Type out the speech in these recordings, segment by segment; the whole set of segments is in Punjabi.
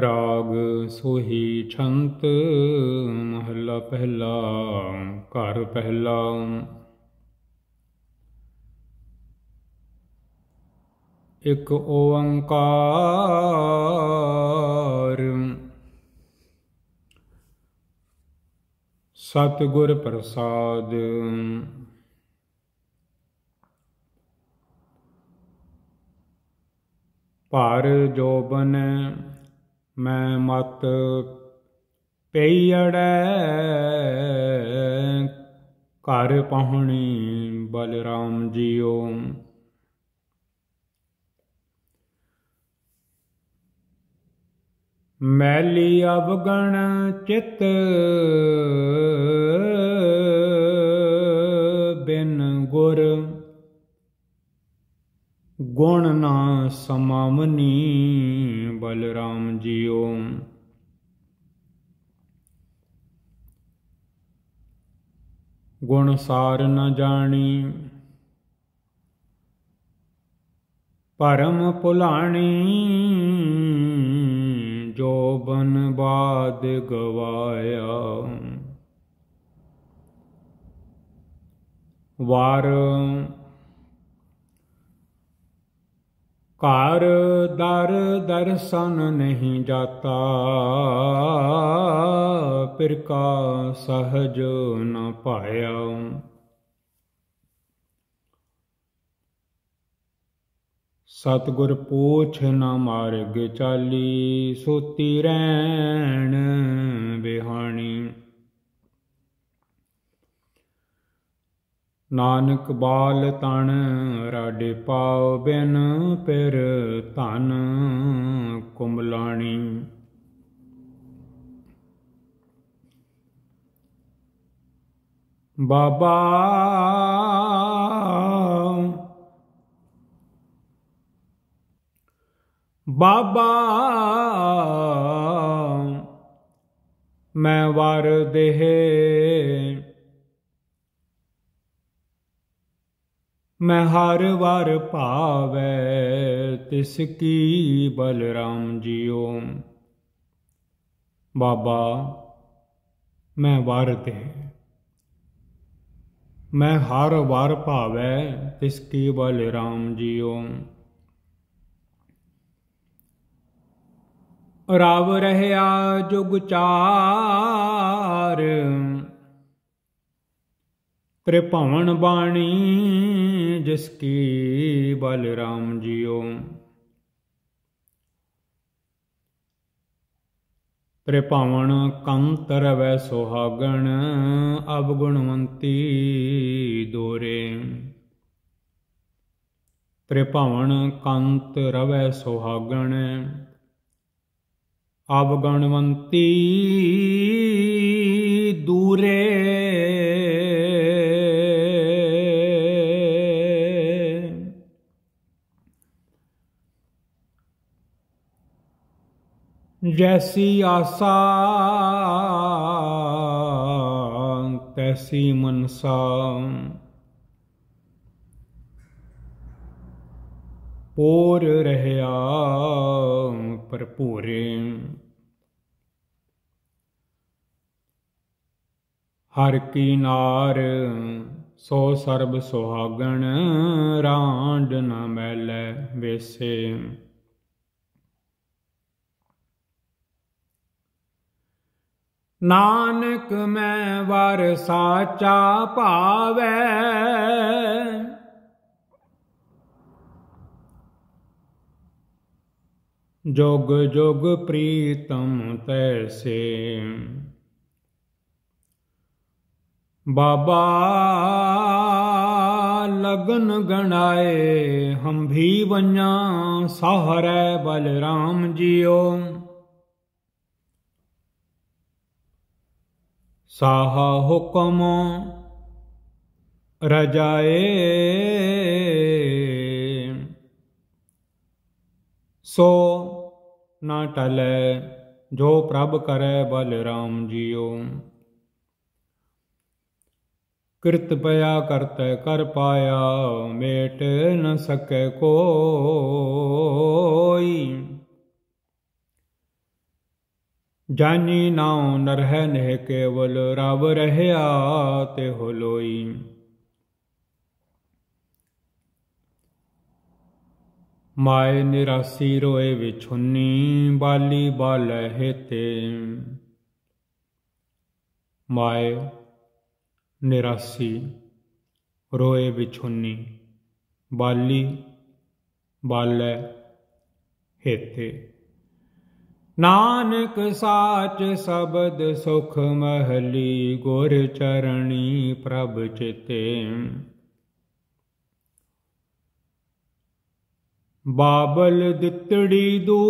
ਰਾਗ ਸੋਹੀ ਛੰਤ ਮਹੱਲਾ ਪਹਿਲਾ ਘਰ ਪਹਿਲਾ ਇਕ ਓੰਕਾਰ ਸਤਿਗੁਰ ਪ੍ਰਸਾਦ ਭਰ ਜੋਬਨ ਮੈਂ ਮਤ ਪਈੜੈ ਘਰ ਪਹੁਣੀ ਬਲਰਾਮ ਜੀਓ ਮੈਲੀ ਅਵਗਣ ਚਿਤ ਬਿਨ ਗੁਰ ਗੁਣ ਨਾ ਸਮਾਮਨੀ ਬਲਰਾਮ ਜੀਓ ਗੁਣ ਸਾਰ ਨ ਜਾਣੀ ਪਰਮ ਭੁਲਾਣੀ ਜੋ ਬਨ ਬਾਦ ਗਵਾਇਆ ਵਾਰ ਘਰ ਦਰ ਦਰਸ਼ਨ ਨਹੀਂ ਜਾਤਾ ਪਿਰ ਕਾ ਸਹਜ ਨ ਪਾਇਆ ਸਤਗੁਰ ਪੂਛ ਨ ਮਾਰਗ ਚਾਲੀ ਸੋਤੀ ਰਹਿਣ ਬਿਹਾਣੀ ਨਾਨਕ ਬਾਲ ਤਣ ਰਾਡੇ ਪਾਉ ਬਿਨ ਪਿਰ ਧਨ ਕੁਮਲਾਣੀ ਬਾਬਾ ਬਾਬਾ ਮੈਂ ਵਰ ਦੇਹ ਮੈਂ ਹਰ ਵਾਰ ਭਾਵੈ ਤਿਸ ਕੀ ਬਲਰਾਮ ਜੀਓ ਬਾਬਾ ਮੈਂ ਵਾਰ ਤੇ ਮੈਂ ਹਰ ਵਾਰ ਭਾਵੈ ਤਿਸ ਕੀ ਬਲਰਾਮ ਜੀਓ ਰਾਵ ਰਹਿਆ ਜੁਗ ਚਾਰ ਪ੍ਰਭਵਨ ਬਾਣੀ ਜਿਸ ਕੀ ਬਲਰਾਮ ਜੀਓ ਪ੍ਰਭਵਨ ਕੰਤਰ ਵੈ ਸੋਹਾਗਣ ਅਬ ਗੁਣਵੰਤੀ ਦੋਰੇ ਪ੍ਰਭਵਨ ਕੰਤ ਰਵੈ ਸੋਹਾਗਣ ਅਬ ਗੁਣਵੰਤੀ ਦੂਰੇ ਜੈਸੀ ਆਸਾ ਤੈਸੀ ਮਨਸਾ ਪੋਰ ਰਹਿਆ ਭਰਪੂਰੇ ਹਰ ਕੀ ਨਾਰ ਸੋ ਸਰਬ ਸੁਹਾਗਣ ਰਾਂਡ ਨ ਮੈਲੇ ਵੇਸੇ ਨਾਨਕ ਮੈਂ ਵਰ ਸਾਚਾ ਭਾਵੈ ਜੋਗ ਜੋਗ ਪ੍ਰੀਤਮ ਤੈਸੇ ਬਾਬਾ ਲਗਨ ਗਣਾਏ ਹਮ ਵੀ ਵੰਨਾ ਸਹਰੈ ਬਲਰਾਮ ਜੀਓ ਸਾਹ ਹੁਕਮ ਰਜਾਏ ਸੋ ਨਾ ਟਲੇ ਜੋ ਪ੍ਰਭ ਕਰੈ ਬਲਰਾਮ ਜੀਉ ਕਿਰਤ ਪਿਆ ਕਰਤੈ ਕਰ ਪਾਇਆ ਮੇਟ ਨ ਸਕੈ ਕੋਈ ਜਾਨੀ ਨਾਉ ਨਰਹਿ ਨੇ ਕੇਵਲ ਰਵ ਰਹਿਆ ਤੇ ਹੋਲੋਈ ਮਾਇ ਨਿਰਾਸੀ ਰੋਏ ਵਿਛੁੰਨੀ ਬਾਲੀ ਬਾਲੇ ਹੇਤੇ ਮਾਇ ਨਿਰਾਸੀ ਰੋਏ ਵਿਛੁੰਨੀ ਬਾਲੀ ਬਾਲੇ ਹੇਤੇ ਨਾਨਕ ਸਾਚ ਸ਼ਬਦ ਸੁਖ ਮਹਲੀ ਗੁਰ ਚਰਣੀ ਪ੍ਰਭ ਚਿਤੇ ਬਾਬਲ ਦਿੱਤੜੀ ਦੂਰ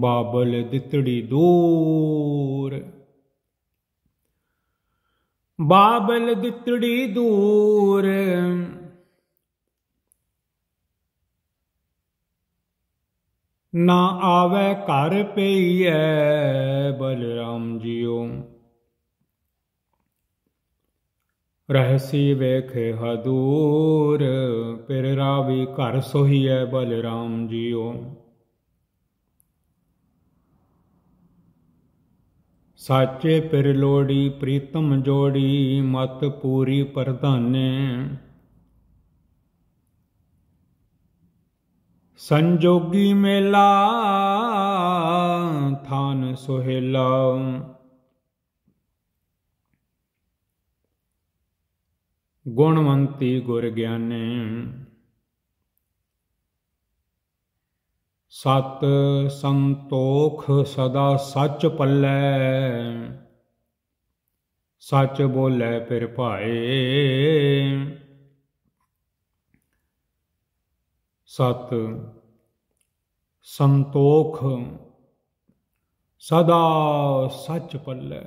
ਬਾਬਲ ਦਿੱਤੜੀ ਦੂਰ ਬਾਬਲ ਦਿੱਤੜੀ ਦੂਰ ਨਾ ਆਵੇ ਘਰ ਪਈਐ ਬਲਰਾਮ ਜੀਓ ਰਹਸੀ ਵੇਖੇ ਹਦੂਰ ਪਿਰ ਰਾਵੀ ਘਰ ਸੋਹੀਐ ਬਲਰਾਮ ਜੀਓ ਸਾਚੇ ਪਰਲੋੜੀ ਲੋੜੀ ਪ੍ਰੀਤਮ ਜੋੜੀ ਮਤ ਪੂਰੀ ਪਰਧਾਨੇ ਸੰਜੋਗੀ ਮੇਲਾ ਥਾਨ ਸੁਹੇਲਾ ਗੁਣਵੰਤੀ ਗੁਰ ਗਿਆਨੇ ਸਤ ਸੰਤੋਖ ਸਦਾ ਸੱਚ ਪੱਲੇ ਸੱਚ ਬੋਲੇ ਫਿਰ ਭਾਏ ਸਤ ਸੰਤੋਖ ਸਦਾ ਸੱਚ ਪੱਲੇ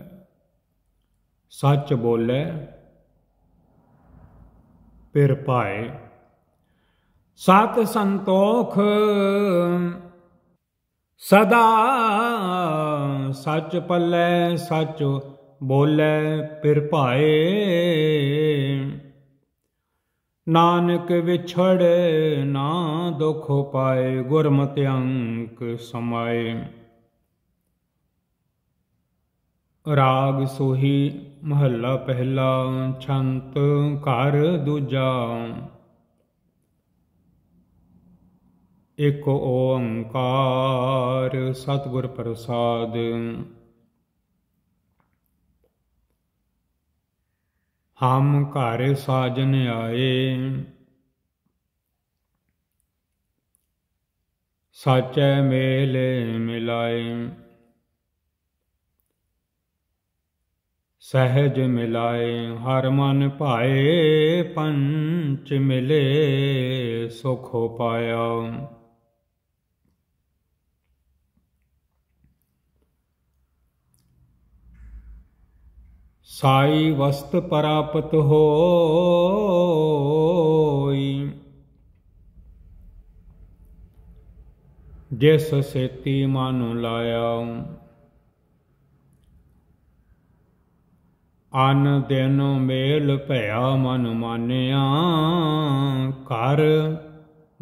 ਸੱਚ ਬੋਲੇ ਫਿਰ ਭਾਏ ਸਤ ਸੰਤੋਖ ਸਦਾ ਸੱਚ ਪੱਲੇ ਸੱਚ ਬੋਲੇ ਫਿਰ ਭਾਏ ਨਾਨਕ ਵਿਛੜ ਨਾ ਦੁਖ ਪਾਏ ਗੁਰਮਤਿ ਅੰਕ ਸਮਾਏ ਰਾਗ ਸੋਹੀ ਮਹੱਲਾ ਪਹਿਲਾ ਛੰਤ ਘਰ ਦੂਜਾ ਇਕ ਓੰਕਾਰ ਸਤਿਗੁਰ ਪ੍ਰਸਾਦ ਹਮ ਘਰ ਸਾਜਨ ਆਏ ਸਾਚੇ ਮੇਲੇ ਮਿਲਾਏ ਸਹਿਜ ਮਿਲਾਏ ਹਰ ਮਨ ਭਾਏ ਪੰਚ ਮਿਲੇ ਸੁਖ ਪਾਇਆ ਸਾਈ ਵਸਤ ਪ੍ਰਾਪਤ ਹੋਈ ਜਿਸ ਸੇਤੀ ਮਨ ਲਾਇਆ ਅਨ ਦਿਨ ਮੇਲ ਭਇਆ ਮਨ ਮਾਨਿਆ ਘਰ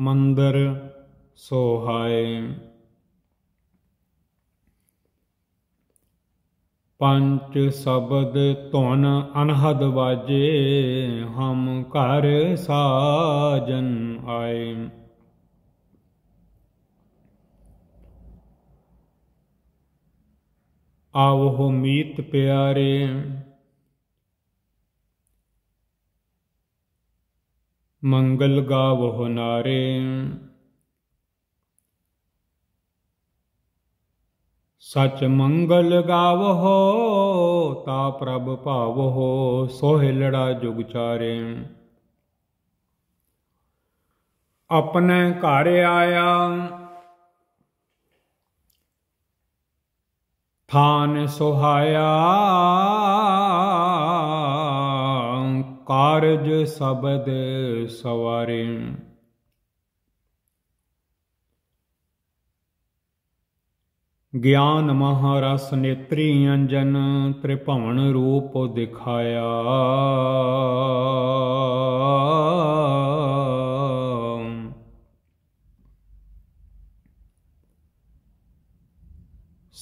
ਮੰਦਰ ਸੋਹਾਏ ਪੰਚ ਸ਼ਬਦ ਧੁਨ ਅਨਹਦ ਵਾਜੇ ਹਮ ਘਰ ਸਾਜਨ ਆਏ ਆਵੋ ਮੀਤ ਪਿਆਰੇ ਮੰਗਲ ਗਾਵੋ ਨਾਰੇ ਸਚ ਮੰਗਲ ਗਾਵਹੁ ਤਾ ਪ੍ਰਭ ਭਾਵਹੁ ਸੋਹਿ ਲੜਾ ਜੁਗ ਚਾਰੇ ਆਪਣੇ ਘਰ ਆਇਆ ਥਾਨ ਸੁਹਾਇਆ ਕਾਰਜ ਸਬਦ ਸਵਾਰੇ ਗਿਆਨ ਮਹਾਰਸ ਨੇਤਰੀ ਅੰਜਨ ਤ੍ਰਿਭਵਨ ਰੂਪ ਦਿਖਾਇਆ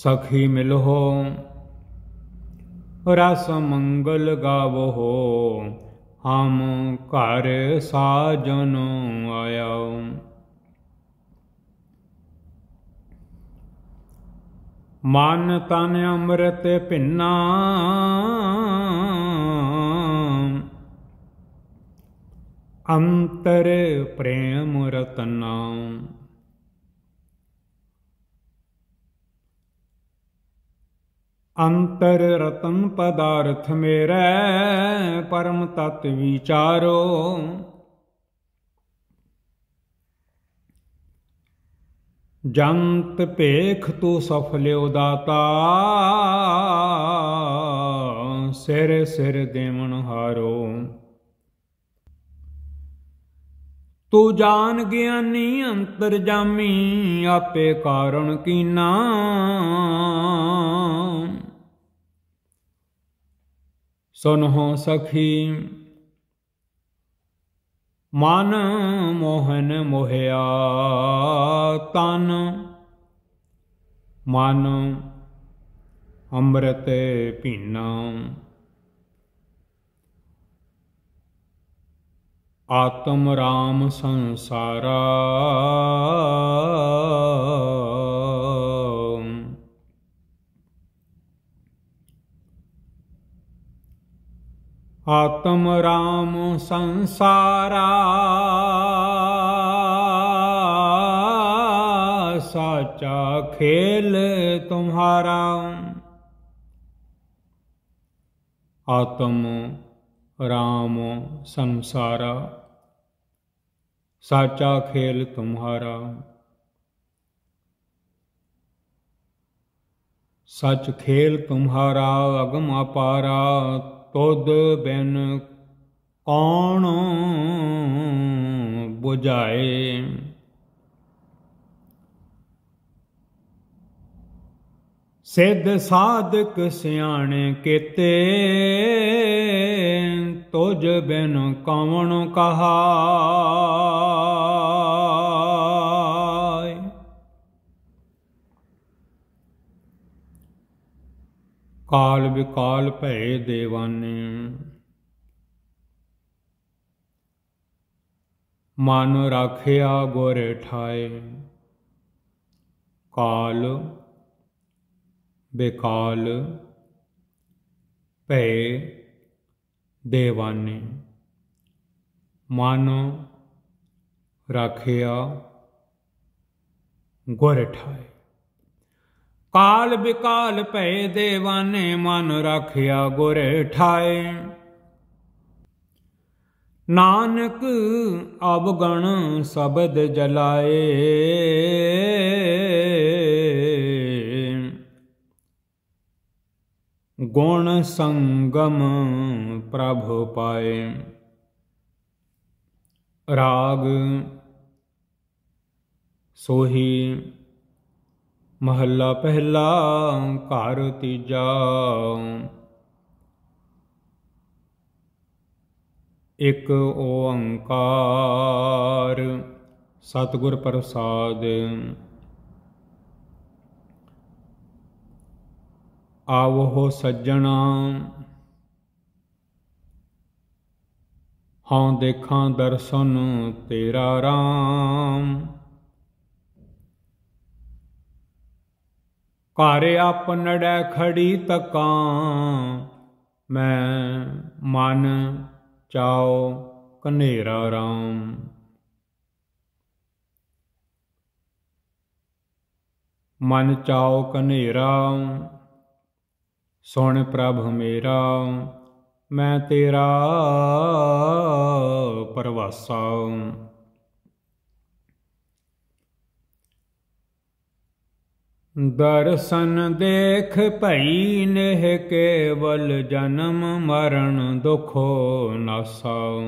ਸਖੀ ਮਿਲੋ ਰਸ ਮੰਗਲ ਗਾਵੋ ਹਮ ਘਰ ਸਾਜਨ ਆਇਆ ਮਨ ਤਨ ਅੰਮ੍ਰਿਤ ਭਿੰਨਾ ਅੰਤਰ ਪ੍ਰੇਮ ਰਤਨਾ ਅੰਤਰ ਰਤਨ ਪਦਾਰਥ ਮੇਰੇ ਪਰਮ ਤਤ ਵਿਚਾਰੋ ਜੰਤ ਭੇਖ ਤੂ ਸਫਲਿਓ ਦਾਤਾ ਸਿਰ ਸਿਰ ਦੇਵਨ ਹਾਰੋ ਤੂੰ ਜਾਣ ਗਿਆਨੀ ਅੰਤਰ ਜਾਮੀ ਆਪੇ ਕਾਰਣ ਕੀਨਾ ਸੁਨਹੁ ਸਖੀ ਮਨ ਮੋਹਨ ਮੋਹਿਆ ਤਨ ਮਨ ਅੰਮ੍ਰਿਤ ਪੀਣਾ ਆਤਮ ਰਾਮ ਸੰਸਾਰਾ ਆਤਮ ਰਾਮ ਸੰਸਾਰਾ ਸਾਚਾ ਖੇਲ ਤੁਮਾਰਾ ਆਤਮ ਰਾਮ ਸੰਸਾਰਾ ਸਾਚਾ ਖੇਲ ਤੁਮਾਰਾ सच खेल तुम्हारा अगम अपारा ਤੁਦ ਬਿਨ ਕੌਣ 부ਝਾਏ ਸਿੱਧ ਸਾਧਕ ਸਿਆਣੇ ਕੀਤੇ ਤੁਜ ਬਿਨ ਕਵਣ ਕਹਾ ਕਾਲ ਵਿਕਾਲ ਭੈ ਦੇਵਾਨੇ ਮਨ ਰਾਖਿਆ ਗੁਰ ਠਾਏ ਕਾਲ ਬੇਕਾਲ ਭੈ ਦੇਵਾਨੇ ਮਨ ਰਾਖਿਆ ਗੁਰ ਠਾਏ ਕਾਲ ਬਿਕਾਲ ਭੈ ਦੇਵਾਨੇ ਮਨ ਰੱਖਿਆ ਗੁਰ ਠਾਏ ਨਾਨਕ ਅਵਗਣ ਸ਼ਬਦ ਜਲਾਏ ਗੁਣ ਸੰਗਮ ਪ੍ਰਭ ਪਾਏ ਰਾਗ ਸੋਹੀ ਮਹੱਲਾ ਪਹਿਲਾ ਘਰ ਤੀਜਾ ਇਕ ਓੰਕਾਰ ਸਤਿਗੁਰ ਪ੍ਰਸਾਦ ਆਵੋ ਸੱਜਣਾ ਹਉ ਦੇਖਾਂ ਦਰਸ਼ਨ ਤੇਰਾ ਰਾਮ ਘਰ ਆਪਣੜੈ ਖੜੀ ਤਕਾਂ ਮੈਂ ਮਨ ਚਾਉ ਕਨੇਰਾ ਰਾਮ ਮਨ ਚਾਉ ਕਨੇਰਾ ਸੁਣ ਪ੍ਰਭ ਮੇਰਾ ਮੈਂ ਤੇਰਾ ਪਰਵਾਸਾ ਦਰਸ਼ਨ ਦੇਖ ਭਈ ਨਹਿ ਕੇਵਲ ਜਨਮ ਮਰਨ ਦੁਖੋ ਨਾਸਾਉ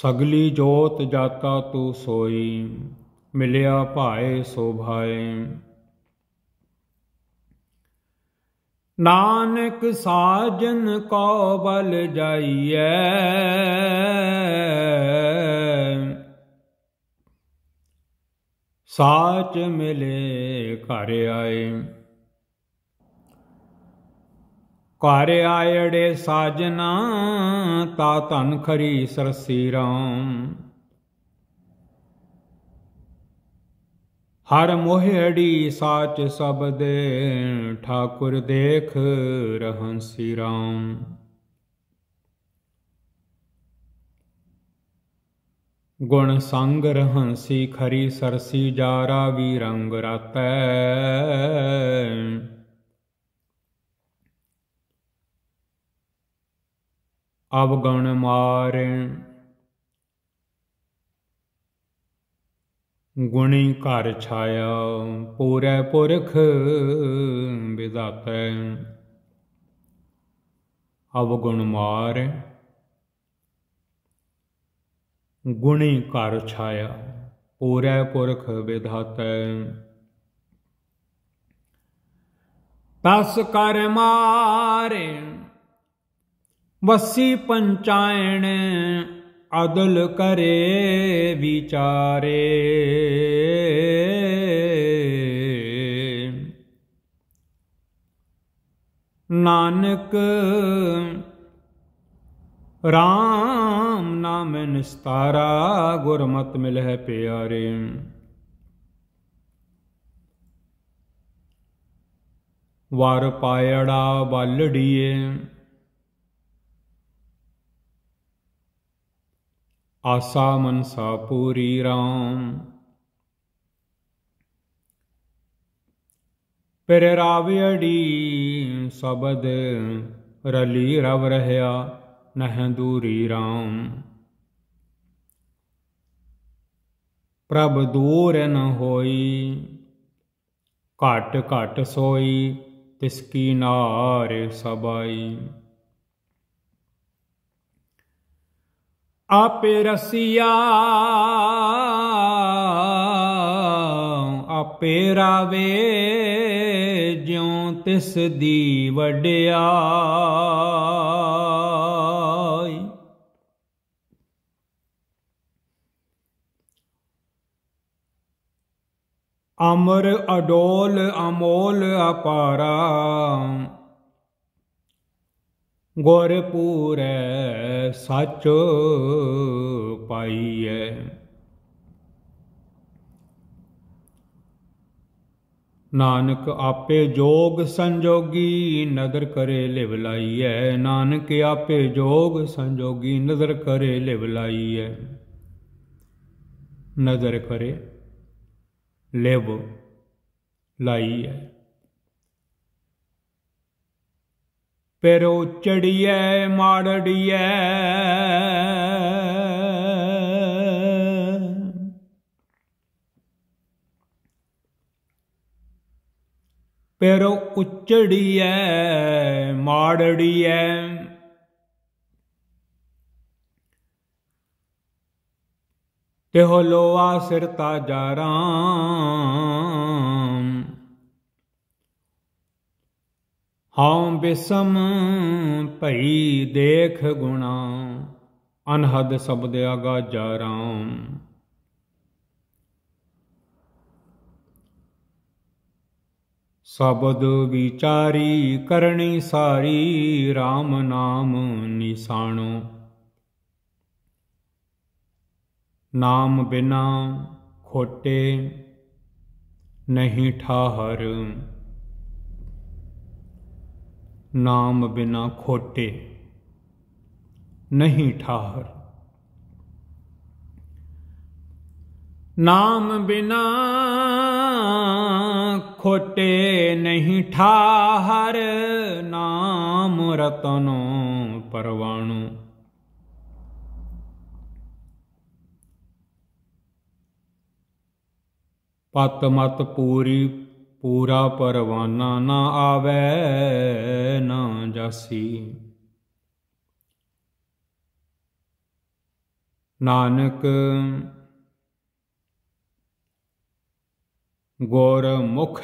ਸਗਲੀ ਜੋਤ ਜਾਤਾ ਤੂ ਸੋਈ ਮਿਲਿਆ ਭਾਏ ਸੋਭਾਏ ਨਾਨਕ ਸਾਜਨ ਕੋ ਬਲ ਜਾਈਐ ਸਾਚ ਮਿਲੇ ਘਰ ਆਏ ਘਰ ਆਇੜੇ ਸਾਜਨਾ ਤਾ ਧਨ ਖਰੀ ਸਰਸੀ ਰਾਮ ਹਰ ਮੋਹੜੀ ਸਾਚ ਸਬਦ ਠਾਕੁਰ ਦੇਖ ਰਹੰਸੀ ਰਾਮ ਗੁਣ ਸੰਗ ਰਹੰਸੀ ਖਰੀ ਸਰਸੀ ਜਾਰਾ ਵੀ ਰੰਗ ਰਾਤੈ ਅਵਗਣ ਮਾਰ ਗੁਣੀ ਘਰ ਛਾਇਆ ਪੂਰੇ ਪੁਰਖ ਵਿਦਾਤੈ ਅਵਗੁਣ ਮਾਰ ਗੁਣੀ ਘਰ ਛਾਇਆ ਪੂਰੈ ਪੁਰਖ ਵਿਧਾਤੈ ਤਸ ਕਰ ਮਾਰੇ ਵਸੀ ਪੰਚਾਇਣ ਅਦਲ ਕਰੇ ਵਿਚਾਰੇ ਨਾਨਕ ਰਾਮ ਨਾਮ ਨਿਸਤਾਰਾ ਗੁਰਮਤ ਮਿਲਹਿ ਪਿਆਰੇ ਵਾਰ ਪਾਇੜਾ ਬਾਲੜੀਏ ਆਸਾ ਮਨਸਾ ਪੂਰੀ ਰਾਮ ਪਰ ਰਾਵੜੀ ਸਬਦ ਰਲੀ ਰਵ ਰਹਿਆ ਨਹ ਦੂਰੀ ਰਾਮ ਪ੍ਰਭ ਦੂਰ ਨ ਹੋਈ ਘਟ ਘਟ ਸੋਈ ਤਿਸ ਕੀ ਨਾਰ ਸਬਾਈ ਆਪੇ ਰਸੀਆ ਆਪੇ ਰਾਵੇ ਜਿਉ ਤਿਸ ਦੀ ਵਡਿਆ ਅਮਰ ਅਡੋਲ ਅਮੋਲ ਅਪਾਰਾ ਗੁਰਪੂਰੈ ਸੱਚ ਪਾਈਐ ਨਾਨਕ ਆਪੇ ਜੋਗ ਸੰਜੋਗੀ ਨਦਰ ਕਰੇ ਲਿਵ ਲਾਈਐ ਨਾਨਕ ਆਪੇ ਜੋਗ ਸੰਜੋਗੀ ਨਦਰ ਕਰੇ ਲਿਵ ਲਾਈਐ ਨਦਰ ਕਰੇ ਲਿਵ ਲਾਈ ਹੈ ਉਹ ਚੜੀਏ ਮਾੜੜੀਏ ਪਰ ਉੱਚੜੀਏ ਮਾੜੜੀਏ ਇਹੋ ਲੋਆ ਸਿਰ ਤਾਜਾ ਰਾਮ ਹਉ ਬਿਸਮ ਭਈ ਦੇਖ ਗੁਣਾ ਅਨਹਦ ਸਬਦ ਆਗਾ ਜਾ ਰਾਮ ਸਬਦ ਵਿਚਾਰੀ ਕਰਨੀ ਸਾਰੀ RAM ਨਾਮ ਨਿਸਾਣੋ ਨਾਮ ਬਿਨਾ ਖੋਟੇ ਨਹੀਂ ਠਾਹਰ ਨਾਮ ਬਿਨਾ ਖੋਟੇ ਨਹੀਂ ਠਾਹਰ ਨਾਮ ਬਿਨਾ ਖੋਟੇ ਨਹੀਂ ਠਾਹਰ ਨਾਮ ਰਤਨੋ ਪਰਵਾਣੋ ਪਤ ਮਤ ਪੂਰੀ ਪੂਰਾ ਪਰਵਾਨਾ ਨਾ ਆਵੇ ਨਾ ਜਾਸੀ ਨਾਨਕ ਗੌਰ ਮੁਖ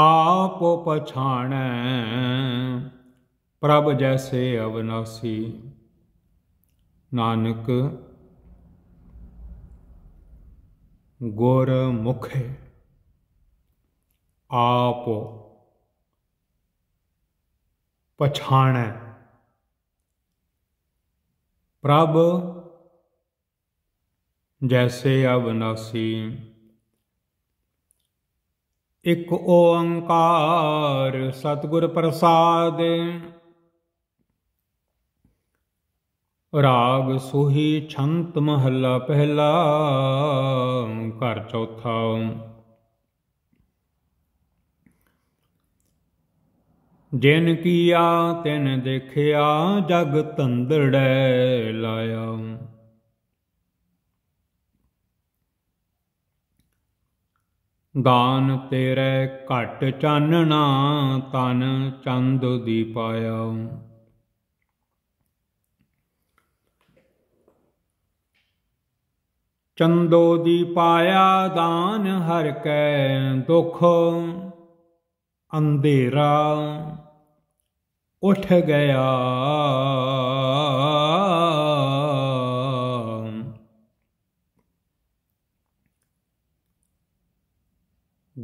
ਆਪ ਪਛਾਣੈ ਪ੍ਰਭ ਜੈਸੇ ਅਵਨਾਸੀ ਨਾਨਕ ਮੁਖੇ ਆਪ ਪਛਾਣੈ ਪ੍ਰਭ ਜੈਸੇ ਅਵਨਾਸੀ ਇਕ ਓੰਕਾਰ ਸਤਿਗੁਰ ਪ੍ਰਸਾਦਿ ਰਾਗ ਸੋਹੀ ਛੰਤ ਮਹੱਲਾ ਪਹਿਲਾ ਘਰ ਚੌਥਾ ਜਿਨ ਕੀਆ ਤਿਨ ਦੇਖਿਆ ਜਗ ਤੰਦੜੈ ਲਾਇਆ ਦਾਨ ਤੇਰੇ ਘਟ ਚਾਨਣਾ ਤਨ ਚੰਦ ਦੀ ਪਾਇਆ ਚੰਦੋ ਦੀ ਪਾਇਆ ਦਾਨ ਹਰ ਕੈ ਦੁਖ ਅੰਧੇਰਾ ਉੱਠ ਗਿਆ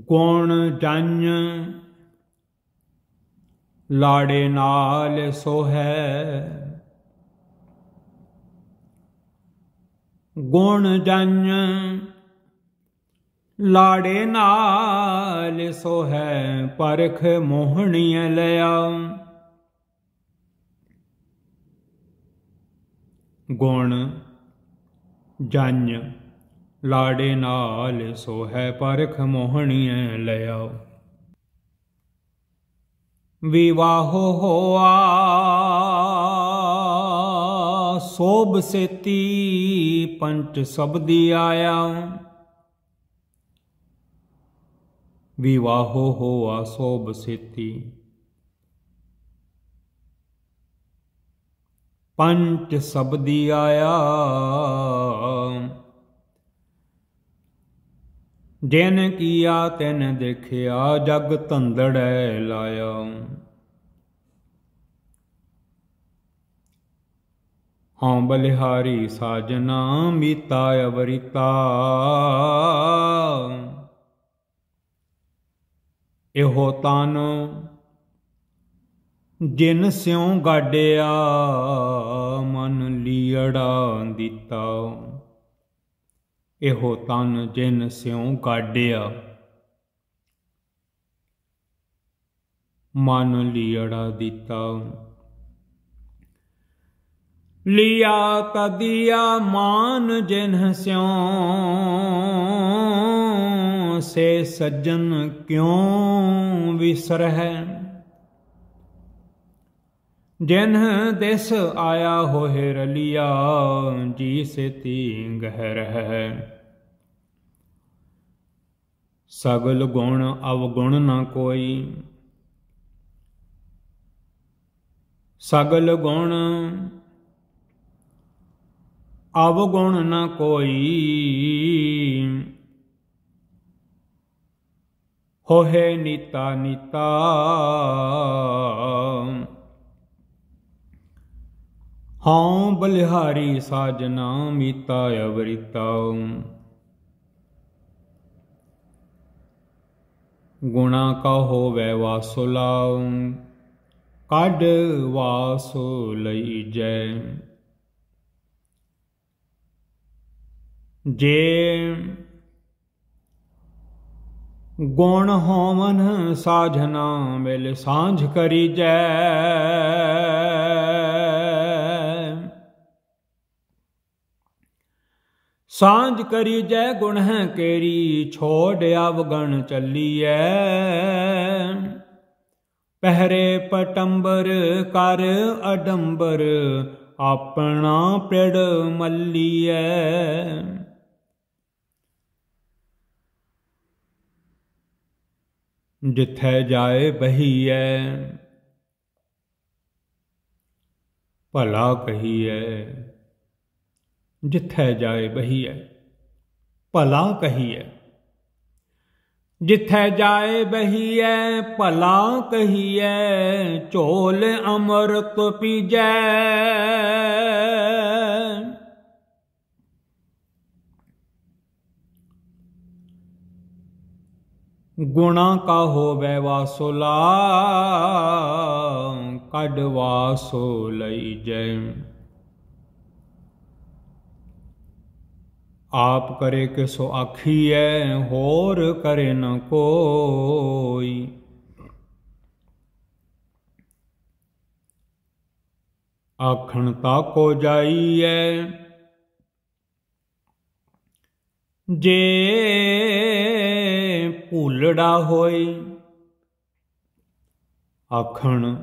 ਗੁਣ ਜਨ ਲਾੜੇ ਨਾਲ ਸੋਹੈ ਗੁਣ ਜਨ ਲਾੜੇ ਨਾਲ ਸੋਹੈ ਪਰਖ ਮੋਹਣੀਐ ਲਿਆ ਗੁਣ ਜਨ ਲਾੜੇ ਨਾਲ ਸੋਹੈ ਪਰਖ ਮੋਹਣੀਐ ਲਿਆ ਵਿਵਾਹ ਹੋਆ ਸੋਭ ਸੇਤੀ ਪੰਚ ਸਬਦੀ ਆਇਆ ਹੋ ਹੋਆ ਸੋਭ ਸੇਤੀ ਪੰਚ ਸਬਦੀ ਆਇਆ ਜਿਨ ਕੀਆ ਤੈਨ ਦੇਖਿਆ ਜਗ ਤੰਦੜੈ ਲਾਇਆ ਔ ਬਲਿਹਾਰੀ ਸਾਜਨਾ ਮੀਤਾ ਅਵਰਿਤਾ ਇਹੋ ਤਨ ਜਿਨ ਸਿਉ ਗਾਡਿਆ ਮਨ ਲੀੜਾ ਦਿੱਤਾ ਇਹੋ ਤਨ ਜਿਨ ਸਿਉ ਗਾਡਿਆ ਮਨ ਲੀੜਾ ਦਿੱਤਾ ਲਿਆ ਤਦਿਆ ਮਾਨ ਜਿਨ ਸਿਉ ਸੇ ਸੱਜਣ ਕਿਉ ਵਿਸਰਹਿ ਜਿਨ ਦਿਸ ਆਇਆ ਹੋਏ ਰਲਿਆ ਜੀ ਸੇਤੀ ਗਹਿਰ ਹੈ ਸਗਲ ਗੁਣ ਅਵਗੁਣ ਨ ਕੋਈ ਸਗਲ ਗੁਣ ਅਵਗੁਣ ਨ ਕੋਈ ਹੋਹੇ ਨੀਤਾ ਨੀਤਾ ਹਉ ਬਲਿਹਾਰੀ ਸਾਜਨਾ ਮੀਤਾ ਅਵ੍ਰਿਤਾ ਗੁਣਾ ਕਾ ਹੋਵੇ ਵਾਸੁਲਾ ਕੱਢ ਵਾਸੁ ਲਈ ਜੈ ਜੇ ਗੁਣ ਹੋਵਨ ਸਾਜਨਾ ਮਿਲ ਸਾਂਝ ਕਰੀ ਜੈ ਸਾਂਝ ਕਰੀ ਜੈ ਗੁਣ ਹੈ ਕੇਰੀ ਛੋੜ ਅਵਗਣ ਚੱਲੀਐ ਪਹਿਰੇ ਪਟੰਬਰ ਕਰ ਅਡੰਬਰ ਆਪਣਾ ਪ੍ਰੜ ਮੱਲੀਐ जिथे जाए बही है भला कही है जिथे जाए बही है भला कही है जिथे जाए बही है भला कही है चोल अमृत पीजै ਗੁਣਾ ਕਾ ਹੋਵੇ ਵਾਸੋਲਾ ਕਡ ਵਾਸੋ ਲਈ ਜੈ ਆਪ ਕਰੇ ਕਿ ਆਖੀ ਆਖੀਐ ਹੋਰ ਕਰੇ ਨ ਕੋਈ ਆਖਣ ਤਾ ਕੋ ਜਾਈਐ ਜੇ ਭੂਲੜਾ ਹੋਏ ਆਖਣ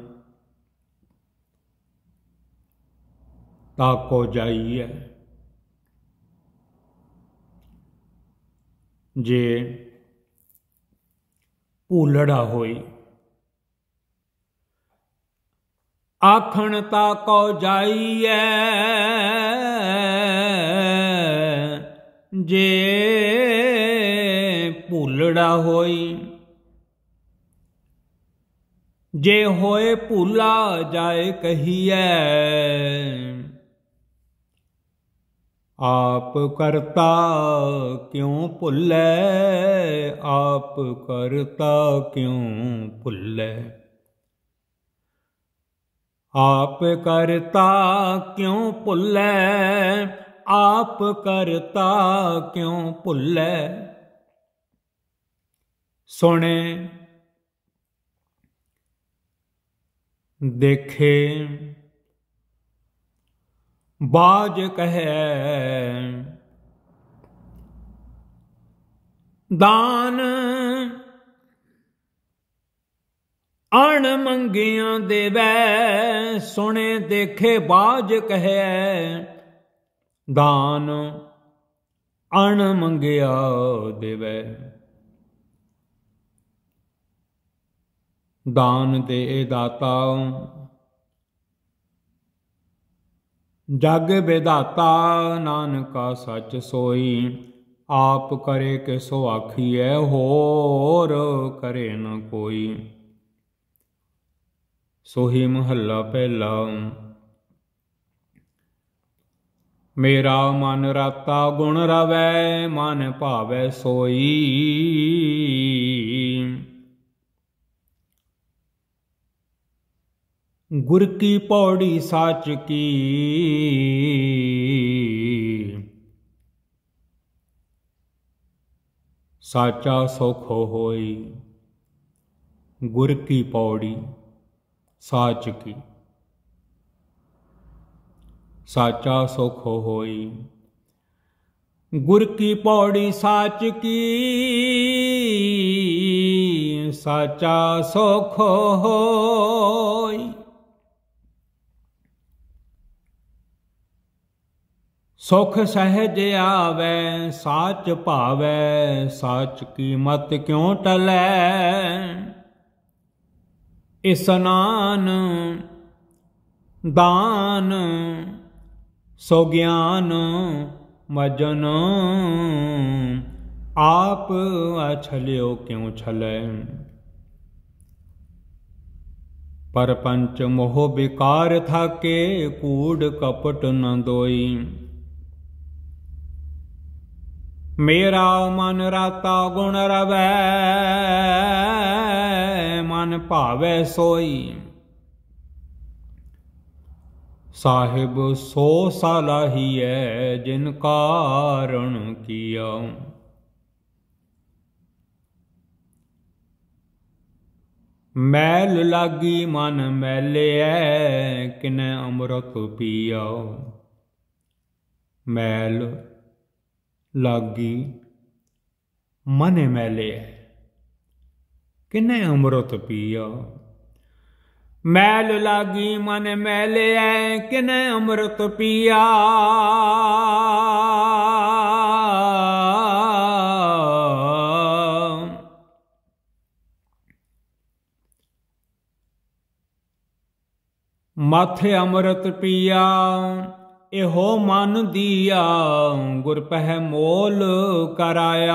ਤਾਕੋ ਜਾਈਏ ਜੇ ਭੂਲੜਾ ਹੋਏ ਆਖਣ ਤਾ ਕੋ ਜਾਈਐ ਜੇ ਵਿਗੜਾ ਹੋਈ ਜੇ ਹੋਏ ਭੁੱਲਾ ਜਾਏ ਕਹੀਐ ਆਪ ਕਰਤਾ ਕਿਉ ਭੁੱਲੇ ਆਪ ਕਰਤਾ ਕਿਉ ਭੁੱਲੇ ਆਪ ਕਰਤਾ ਕਿਉ ਭੁੱਲੇ ਆਪ ਕਰਤਾ ਕਿਉ ਭੁੱਲੇ ਸੁਣੇ ਦੇਖੇ ਬਾਜ ਕਹੈ ਦਾਨ ਅਣ ਮੰਗਿਆਂ ਦੇਵੈ ਸੁਣੇ ਦੇਖੇ ਬਾਜ ਕਹੈ ਦਾਨ ਅਣ ਮੰਗਿਆ ਦੇਵੈ ਦਾਨ ਦੇ ਦਾਤਾ ਜਗ ਵਿਦਾਤਾ ਨਾਨਕਾ ਸੱਚ ਸੋਈ ਆਪ ਕਰੇ ਕਿ ਸੋ ਆਖੀਐ ਹੋਰ ਕਰੇ ਨ ਕੋਈ ਸੋਹੀ ਮਹੱਲਾ ਪਹਿਲਾ ਮੇਰਾ ਮਨ ਰਾਤਾ ਗੁਣ ਰਵੈ ਮਨ ਭਾਵੈ ਸੋਈ ਗੁਰ ਕੀ ਪੌੜੀ ਸੱਚ ਕੀ ਸਾਚਾ ਸੁਖ ਹੋਈ ਗੁਰ ਕੀ ਪੌੜੀ ਸੱਚ ਕੀ ਸਾਚਾ ਸੁਖ ਹੋਈ ਗੁਰ ਕੀ ਪੌੜੀ ਸੱਚ ਕੀ ਸਾਚਾ ਸੁਖ ਹੋਈ ਸੁਖ ਸਹਿਜ ਆਵੇ ਸਾਚ ਭਾਵੇ ਸਾਚ ਮਤ ਕਿਉ ਟਲੈ ਇਸਨਾਨ ਦਾਨ ਸੋ ਗਿਆਨ ਮਜਨ ਆਪ ਅਛਲਿਓ ਕਿਉ ਛਲੈ ਪਰਪੰਚ ਮੋਹ ਵਿਕਾਰ ਥਾਕੇ ਕੂੜ ਕਪਟ ਨ ਦੋਈ ਮੇਰਾ ਮਨ ਰਾਤਾ ਗੁਣ ਰਵੈ ਮਨ ਭਾਵੇ ਸੋਈ ਸਾਹਿਬ ਸੋ ਸਲਾਹੀਐ ਜਿਨ ਕਾਰਣ ਕੀਆ ਮੈਲ ਲਾਗੀ ਮਨ ਮੈਲਿਐ ਕਿਨੇ ਅੰਮ੍ਰਿਤ ਪੀਆ ਮੈਲ ਲਾਗੀ ਮਨੇ ਮੈਲੇ ਕਿੰਨੇ ਅੰਮ੍ਰਿਤ ਪੀਆ ਮੈਲ ਲਾਗੀ ਮਨ ਮੈਲੇ ਐ ਕਿਨੇ ਅੰਮ੍ਰਿਤ ਪੀਆ ਮਾਥੇ ਅੰਮ੍ਰਿਤ ਪੀਆ ਇਹੋ ਮਨ ਦੀਆ ਗੁਰ ਪਹਿ ਮੋਲ ਕਰਾਇਆ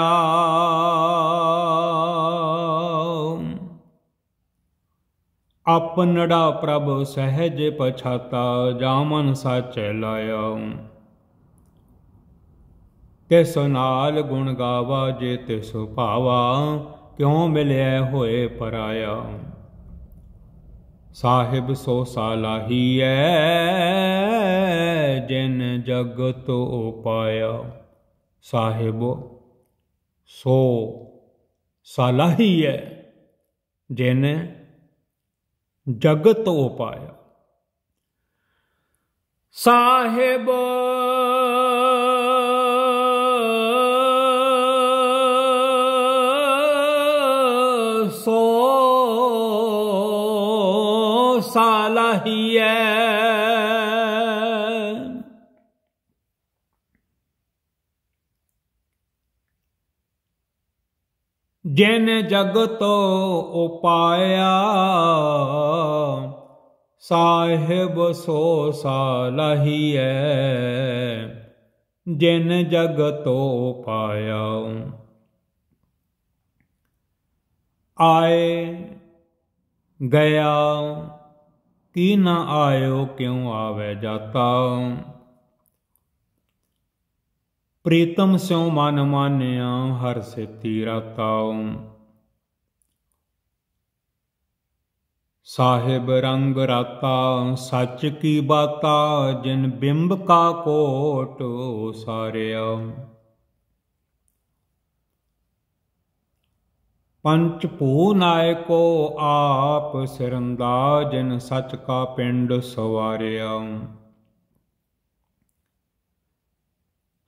ਆਪਨੜਾ ਪ੍ਰਭ ਸਹਿਜ ਪਛਾਤਾ ਜਾ ਮਨ ਸਾਚੈ ਲਾਇਆ ਤਿਸ ਨਾਲ ਗੁਣ ਗਾਵਾ ਜੇ ਤਿਸ ਭਾਵਾ ਕਿਉ ਮਿਲਿਆ ਹੋਏ ਪਰਾਇਆ ਸਾਹਿਬ ਸੋ ਸਾਲਾਹੀਐ ਜਿਨ ਜਗਤ ਉਪਾਇਆ ਸਾਹਿਬ ਸੋ ਸਾਲਾਹੀਐ ਜਿਨ ਜਗਤ ਉਪਾਇਆ ਸਾਹਿਬ जिन जग तो उपाया साहिब सो है जिन जग तो पाया आए गया ਕੀ ਨਾ ਆਇਓ ਕਿਉ ਆਵੇ ਜਾਤਾ ਪ੍ਰੀਤਮ ਸਿਉ ਮਨ ਮਾਨਿਆ ਹਰ ਸੇਤੀ ਰਾਤਾਉ ਸਾਹਿਬ ਰੰਗ ਰਾਤਾ ਸੱਚ ਕੀ ਬਾਤਾ ਜਿਨ ਬਿੰਬ ਕਾ ਕੋਟ ਸਾਰਿਆ ਪੰਚ ਭੂ ਨਾਇਕੋ ਆਪ ਸਿਰੰਦਾ ਜਿਨ ਸਚ ਕਾ ਪਿੰਡ ਸਵਾਰਿਆ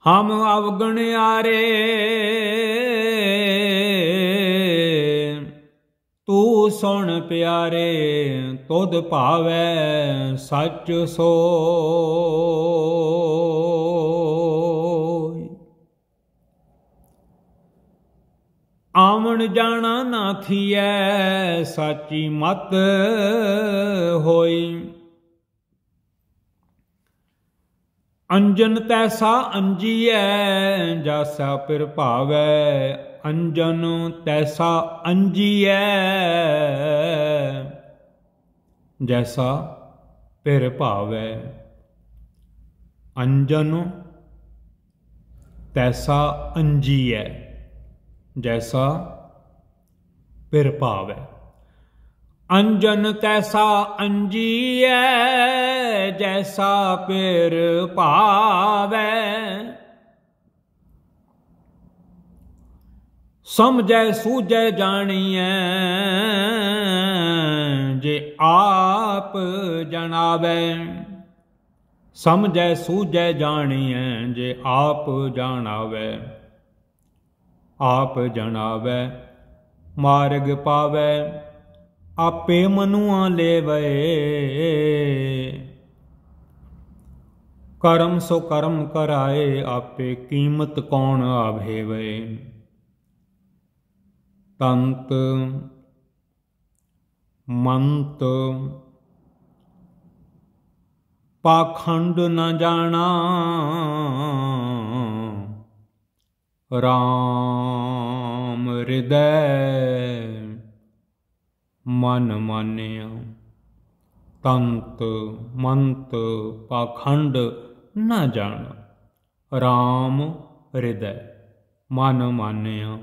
ਹਮ ਅਵਗਣ ਆਰੇ ਤੂੰ ਸੁਣ ਪਿਆਰੇ ਤੁਧ ਭਾਵੈ ਸੱਚ ਸੋ ਆਵਣ ਜਾਣਾ ਨਾ ਥੀਐ ਸਾਚੀ ਮਤ ਹੋਈ ਅੰਜਨ ਤੈਸਾ ਅੰਜੀਐ ਜਾਸਾ ਪਿਰ ਭਾਵੈ ਅੰਜਨ ਤੈਸਾ ਅੰਜੀਐ ਜੈਸਾ ਪਿਰ ਭਾਵੈ ਅੰਜਨ ਤੈਸਾ ਅੰਜੀਐ ਜੈਸਾ ਪਿਰ ਪਾਵੇ ਹੈ ਅੰਜਨ ਤੈਸਾ ਅੰਜੀਐ ਜੈਸਾ ਪਿਰ ਭਾਵੈ ਸਮਝੈ ਸੂਝੈ ਜਾਣੀਐ ਜੇ ਆਪ ਜਣਾਵੇ ਸਮਝੈ ਸੂਝੈ ਜਾਣੀਐ ਜੇ ਆਪ ਜਾਣਾਵੇ ਆਪ ਜਣਾਵੇ ਮਾਰਗ ਪਾਵੇ ਆਪੇ ਮਨੁਆ ਲੇਵੇ ਕਰਮ ਸੋ ਕਰਮ ਕਰਾਏ ਆਪੇ ਕੀਮਤ ਕੌਣ ਆਵੇ ਵੇ ਤੰਤ ਮੰਤ ਪਾਖੰਡ ਨ ਜਾਣਾ ਰਾਮ ਹਿਰਦੈ ਮਨ ਮਾਨਿਆ ਤੰਤ ਮੰਤ ਪਖੰਡ ਨਾ ਜਾਣ ਰਾਮ ਹਿਰਦੈ ਮਨ ਮਾਨਿਆ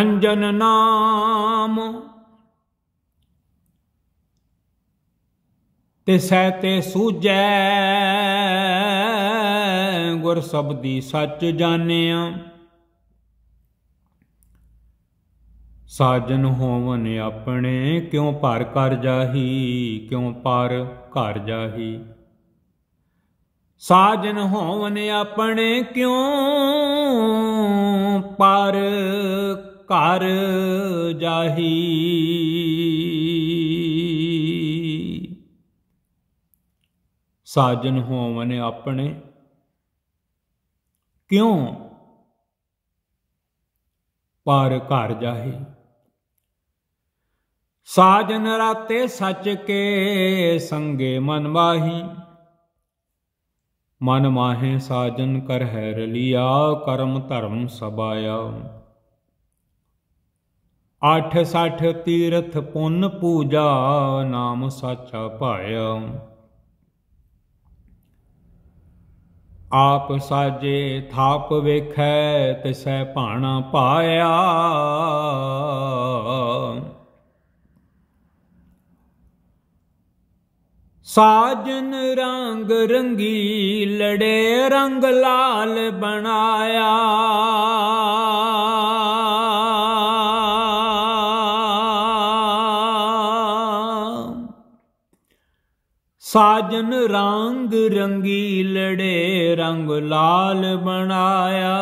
ਅੰਜਨ ਨਾਮ ਤੇ ਤੇ ਸੂਜੈ ਗੁਰ ਦੀ ਸੱਚ ਜਾਣਿਆ ਸਾਜਨ ਹੋਵਨ ਆਪਣੇ ਕਿਉ ਭਰ ਕਰ ਜਾਹੀ ਕਿਉ ਪਰ ਘਰ ਜਾਹੀ ਸਾਜਨ ਹੋਵਨ ਆਪਣੇ ਕਿਉ ਪਰ ਘਰ ਜਾਹੀ ਸਾਜਨ ਹੋਵਨ ਆਪਣੇ ਕਿਉਂ ਪਰ ਘਰ ਜਾਹੀ ਸਾਜਨ ਰਾਤੇ ਸੱਚ ਕੇ ਸੰਗੇ ਮਨ ਮਾਹੀ ਮਨ ਮਾਹੇ ਸਾਜਨ ਕਰ ਹੈ ਰਲਿਆ ਕਰਮ ਧਰਮ ਸਬਾਇਆ ਅੱਠ ਸੱਠ ਤੀਰਥ ਪੁੰਨ ਪੂਜਾ ਨਾਮ ਸਾਚਾ ਭਾਇਆ ਆਪ ਸਾਜੇ ਥਾਪ ਵੇਖੈ ਤਿਸੈ ਭਾਣਾ ਪਾਇਆ ਸਾਜਨ ਰੰਗ ਰੰਗੀ ਲੜੇ ਰੰਗ ਲਾਲ ਬਣਾਇਆ ਸਾਜਨ ਰੰਗ ਰੰਗੀ ਲੜੇ ਰੰਗ ਲਾਲ ਬਣਾਇਆ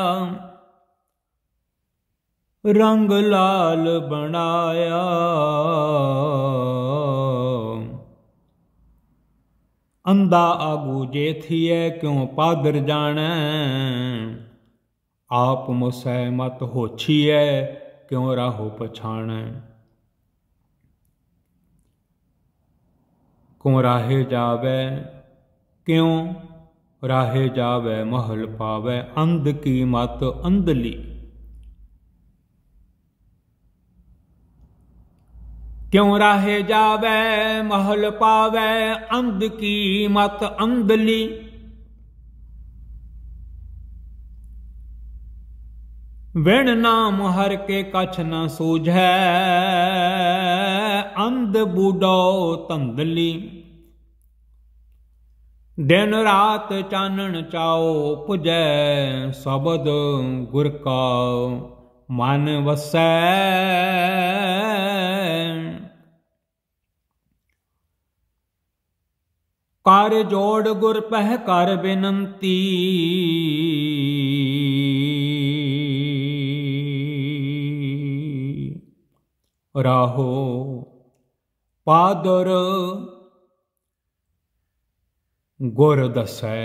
ਰੰਗ ਲਾਲ ਬਣਾਇਆ ਅੰਦਾ ਆਗੂ ਜੇ ਥੀਏ ਕਿਉ ਪਾਦਰ ਜਾਣੈ ਆਪ ਮੁਸੈ ਮਤ ਹੋਛੀਐ ਕਿਉ ਰਾਹੋ ਪਛਾਣੈ ਕੋ ਰਾਹੇ ਜਾਵੇ ਕਿਉ ਰਾਹੇ ਜਾਵੇ ਮਹਲ ਪਾਵੇ ਅੰਧ ਕੀ ਮਤ ਅੰਧਲੀ ਕਿਉ ਰਾਹੇ ਜਾਵੇ ਮਹਲ ਪਾਵੇ ਅੰਧ ਕੀ ਮਤ ਅੰਧਲੀ ਵਿਣ ਨਾਮ ਹਰ ਕੇ ਕਛ ਨ ਸੂਝੈ ਅੰਧ ਬੂਡੋ ਤੰਦਲੀ ਦਿਨ ਰਾਤ ਚਾਨਣ ਚਾਉ ਪੁਜੈ ਸਬਦ ਗੁਰ ਕਾ ਮਨ ਵਸੈ ਕਰ ਜੋੜ ਗੁਰ ਪਹਿ ਕਰ ਬੇਨੰਤੀ ਰਾਹੋ ਪਾਦਰ ਗੁਰ ਦਸੈ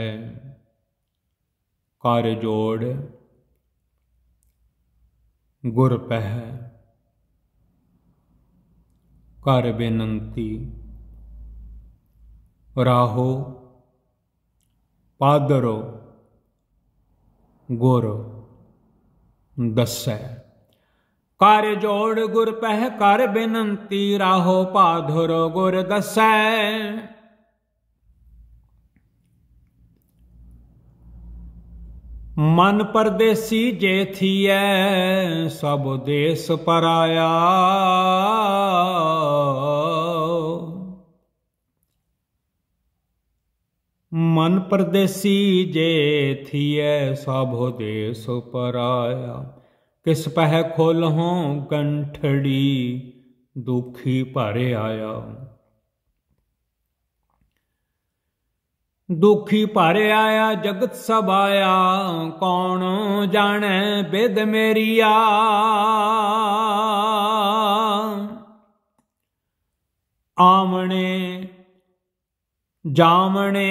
ਕਰ ਜੋੜ ਗੁਰ ਪਹਿ ਕਰ ਬੇਨੰਤੀ ਰਾਹੋ ਪਾਦਰੋ ਗੁਰ ਦਸੈ ਕਰ ਜੋੜ ਗੁਰ ਪਹਿ ਕਰ ਬੇਨੰਤੀ ਰਾਹੋ ਪਾਧਰੋ ਗੁਰ ਦਸੈ ਮਨ ਪਰਦੇਸੀ ਜੇ ਥੀਐ ਸਭ ਦੇਸ ਪਰਾਇਆ ਮਨ ਪਰਦੇਸੀ ਜੇ ਥੀਐ ਸਭ ਦੇਸ ਪਰਾਇਆ ਕਿਸ ਪਹਿ ਹੋਂ ਕੰਠੜੀ ਦੁਖੀ ਭਰ ਆਇਆ ਦੁਖੀ ਭਰ ਆਇਆ ਜਗਤ ਸਬਾਇਆ ਕੌਣ ਜਾਣੈ ਬਿਦ ਮੇਰੀਆ ਆਮਣੇ ਜਾਮਣੇ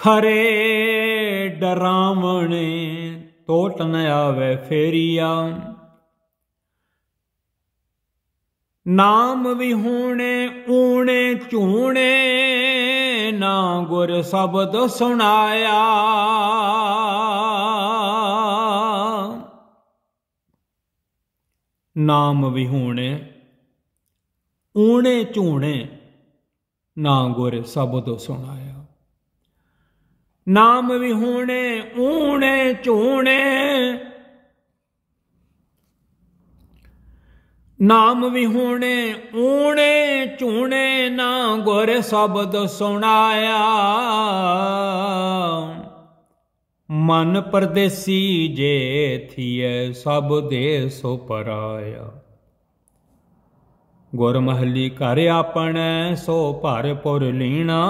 ਖਰੇ ਡਰਾਵਣੇ ਟੋਟ ਨ ਆਵੇ ਫੇਰੀਆ ਨਾਮ ਵਿਹੂਣੇ ਊਣੇ ਝੂਣੇ ਜਿਨਾ ਗੁਰ ਸ਼ਬਦ ਸੁਣਾਇਆ ਨਾਮ ਵਿਹੂਣੇ ਊਣੇ ਝੂਣੇ ਨਾ ਗੁਰ ਸ਼ਬਦ ਸੁਣਾਇਆ ਨਾਮ ਵਿਹੂਣੇ ਊਣੇ ਝੂਣੇ ਨਾਮ ਵਿਹੂਣੇ ਊਣੇ ਝੂਣੇ ਨਾ ਗੁਰ ਸ਼ਬਦ ਸੁਣਾਇਆ ਮਨ ਪਰਦੇਸੀ ਜੇ ਥੀਏ ਸਭ ਦੇ ਸੋ ਪਰਾਇਆ ਗੁਰ ਮਹਲੀ ਕਰ ਆਪਣੈ ਸੋ ਭਰਪੁਰ ਲੀਣਾ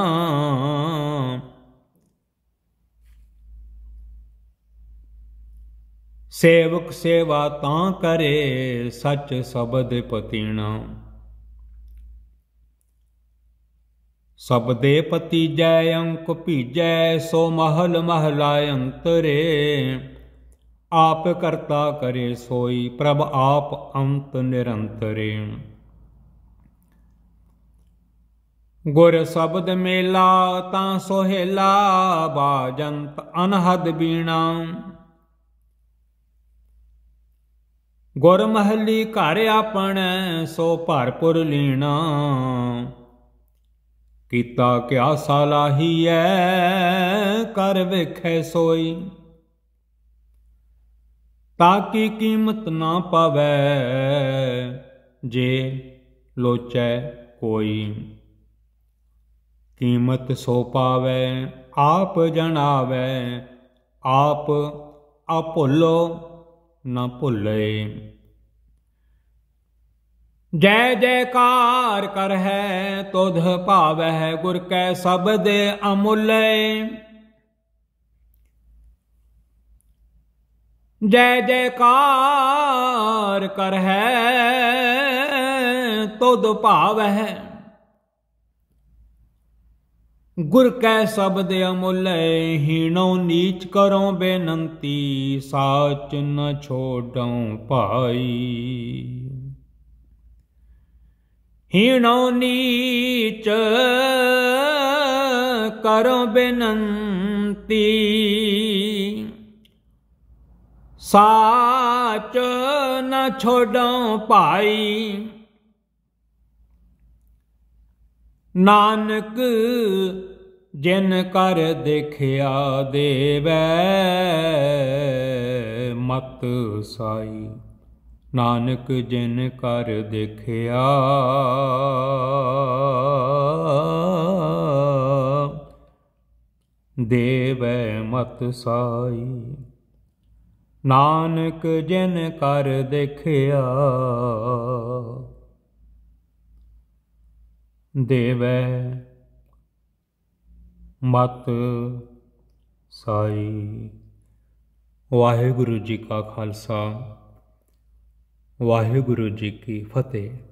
ਸੇਵਕ ਸੇਵਾ ਤਾਂ ਕਰੇ ਸੱਚ ਸ਼ਬਦ ਪਤੀਣਾ ਸਬਦੇ ਪਤੀ ਜੈ ਅੰਕ ਭੀਜੈ ਸੋ ਮਹਲ ਮਹਲਾ ਅੰਤਰੇ ਆਪ ਕਰਤਾ ਕਰੇ ਸੋਈ ਪ੍ਰਭ ਆਪ ਅੰਤ ਨਿਰੰਤਰੇ ਗੁਰ ਸ਼ਬਦ ਮੇਲਾ ਤਾਂ ਸੋਹਿਲਾ ਬਾਜੰਤ ਅਨਹਦ ਬੀਣਾ ਗੁਰ ਮਹੱਲੀ ਘਰ ਆਪਣ ਸੋ ਭਰਪੁਰ ਲੀਣਾ ਕੀਤਾ ਕਿਆ ਸਲਾਹੀਐ ਕਰ ਵੇਖੈ ਸੋਈ ਤਾਂ ਕੀ ਕੀਮਤ ਨਾ ਪਾਵੇ ਜੇ ਲੋਚੈ ਕੋਈ ਕੀਮਤ ਸੋ ਪਾਵੇ ਆਪ ਜਣਾਵੇ ਆਪ ਅਭੁੱਲੋ ਨਾ ਭੁੱਲੇ ਜੈ ਜੈਕਾਰ ਕਰਹਿ ਤੁਧ ਭਾਵਹਿ ਗੁਰ ਕੈ ਸਬਦ ਅਮੁੱਲੇ ਜੈ ਜੈਕਾਰ ਕਰਹਿ ਤੁਧ ਭਾਵਹਿ ਗੁਰ ਕੈ ਸ਼ਬਦ ਅਮੁੱਲੈ ਹੀਣੋ ਨੀਚ ਕਰੋ ਬੇਨੰਤੀ ਸਾਚ ਨ ਛੋਡਉ ਭਾਈ ਹੀਣੋ ਨੀਚ ਕਰੋ ਬੇਨੰਤੀ ਸਾਚ ਨ ਛੋਡਉ ਭਾਈ ਨਾਨਕ ਜਿਨ ਕਰ ਦੇਖਿਆ ਦੇਵੈ ਮਤ ਸਾਈ ਨਾਨਕ ਜਿਨ ਕਰ ਦੇਖਿਆ ਦੇਵੈ ਮਤ ਸਾਈ ਨਾਨਕ ਜਿਨ ਕਰ ਦੇਖਿਆ ਦੇਵੈ ਮਤ ਸਾਈ ਵਾਹਿਗੁਰੂ ਜੀ ਕਾ ਖਾਲਸਾ ਵਾਹਿਗੁਰੂ ਜੀ ਕੀ ਫਤਿਹ